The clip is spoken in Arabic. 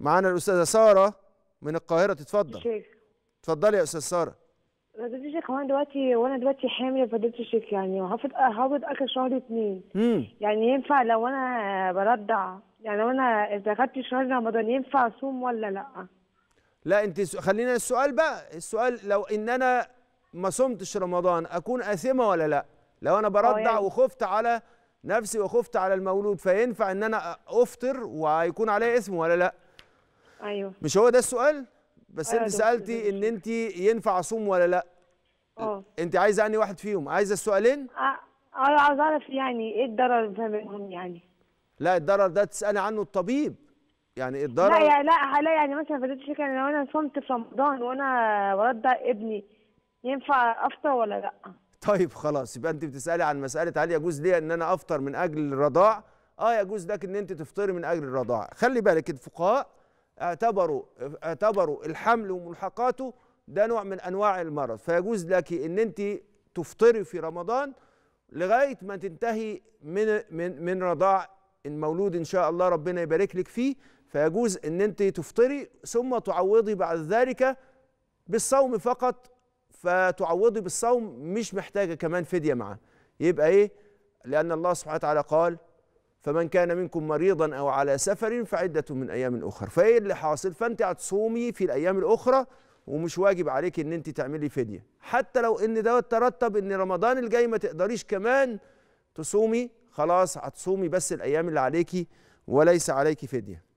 معانا الاستاذه ساره من القاهره تتفضل اتفضلي يا استاذه ساره فضلت أه، الشيخ انا دلوقتي وانا دلوقتي حامل فضلت الشيخ يعني وهفض هفض اخر شهر اتنين يعني ينفع لو انا برضع يعني لو انا اذا خدت شهر رمضان ينفع اصوم ولا لا؟ لا انت خلينا السؤال بقى السؤال لو ان انا ما صمتش رمضان اكون اثمه ولا لا؟ لو انا برضع اه، يعني. وخفت على نفسي وخفت على المولود فينفع ان انا افطر وهيكون عليا اثم ولا لا؟ ايوه مش هو ده السؤال بس أيوة انت سالتي ان انت ينفع اصوم ولا لا اه انت عايزه اني واحد فيهم عايزه السؤالين انا عايز اعرف يعني ايه الضرر منهم يعني لا الضرر ده تسالي عنه الطبيب يعني ايه الضرر لا يعني لا لا يعني مثلا فديت الشكل لو انا صمت في رمضان وانا برضع ابني ينفع افطر ولا لا طيب خلاص يبقى انت بتسالي عن مساله هل يجوز لي ان انا افطر من اجل الرضاع اه يجوز لك ان انت تفطري من اجل الرضاع خلي بالك الفقهاء اعتبروا اعتبروا الحمل وملحقاته ده نوع من انواع المرض فيجوز لك ان انت تفطري في رمضان لغايه ما تنتهي من من من رضاع المولود ان شاء الله ربنا يبارك لك فيه فيجوز ان انت تفطري ثم تعوضي بعد ذلك بالصوم فقط فتعوضي بالصوم مش محتاجه كمان فديه معاه يبقى ايه لان الله سبحانه وتعالى قال فمن كان منكم مريضا أو على سفر فعدة من أيام أخرى فإيه اللي حاصل فأنت هتصومي في الأيام الأخرى ومش واجب عليك ان انت تعملي فديه حتى لو ان ده ترتب ان رمضان الجاي ما تقدريش كمان تصومي خلاص هتصومي بس الايام اللي عليكي وليس عليكي فديه